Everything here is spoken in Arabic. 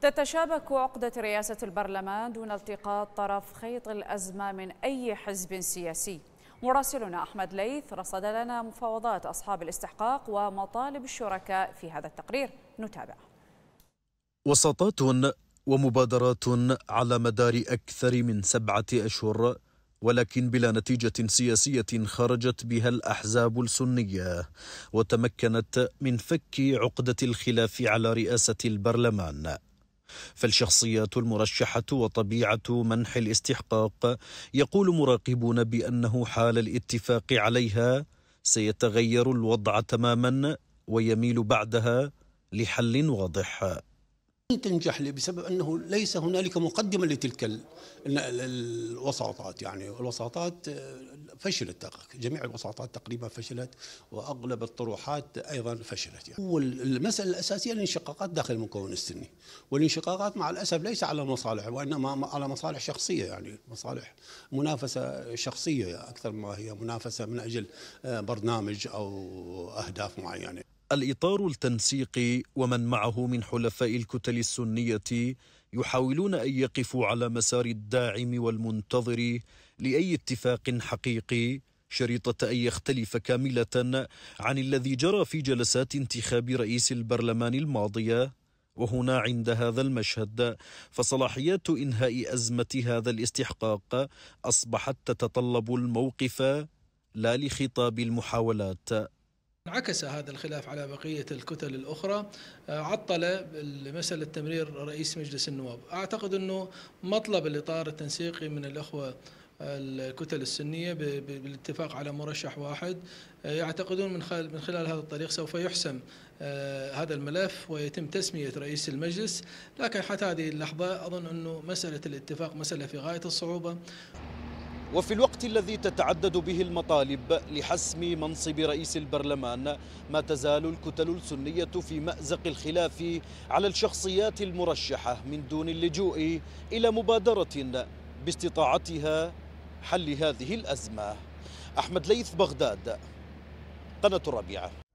تتشابك عقدة رئاسة البرلمان دون التقاط طرف خيط الأزمة من أي حزب سياسي مراسلنا أحمد ليث رصد لنا مفاوضات أصحاب الاستحقاق ومطالب الشركاء في هذا التقرير نتابع وساطات ومبادرات على مدار أكثر من سبعة أشهر ولكن بلا نتيجة سياسية خرجت بها الأحزاب السنية وتمكنت من فك عقدة الخلاف على رئاسة البرلمان فالشخصيات المرشحة وطبيعة منح الاستحقاق يقول مراقبون بأنه حال الاتفاق عليها سيتغير الوضع تماما ويميل بعدها لحل واضح تنجح لي بسبب انه ليس هنالك مقدمه لتلك الوساطات يعني الوساطات آه، فشلت جميع الوساطات تقريبا فشلت واغلب الطروحات ايضا فشلت يعني. والمساله الاساسيه الانشقاقات داخل المكون السني والانشقاقات مع الاسف ليس على مصالح وانما على مصالح شخصيه يعني مصالح منافسه شخصيه اكثر ما هي منافسه من اجل آه، برنامج او اهداف معينه. الإطار التنسيقي ومن معه من حلفاء الكتل السنية يحاولون أن يقفوا على مسار الداعم والمنتظر لأي اتفاق حقيقي شريطة أن يختلف كاملة عن الذي جرى في جلسات انتخاب رئيس البرلمان الماضية وهنا عند هذا المشهد فصلاحيات إنهاء أزمة هذا الاستحقاق أصبحت تتطلب الموقف لا لخطاب المحاولات انعكس هذا الخلاف على بقية الكتل الأخرى آه، عطل مسألة تمرير رئيس مجلس النواب أعتقد أنه مطلب الإطار التنسيقي من الأخوة الكتل السنية بالاتفاق على مرشح واحد آه، يعتقدون من خلال, هذا الطريق سوف يحسم آه، هذا الملف ويتم تسمية رئيس المجلس لكن حتى هذه اللحظة أظن أنه مسألة الاتفاق مسألة في غاية الصعوبة وفي الوقت الذي تتعدد به المطالب لحسم منصب رئيس البرلمان ما تزال الكتل السنية في مأزق الخلاف على الشخصيات المرشحة من دون اللجوء إلى مبادرة باستطاعتها حل هذه الأزمة أحمد ليث بغداد قناة الربيعة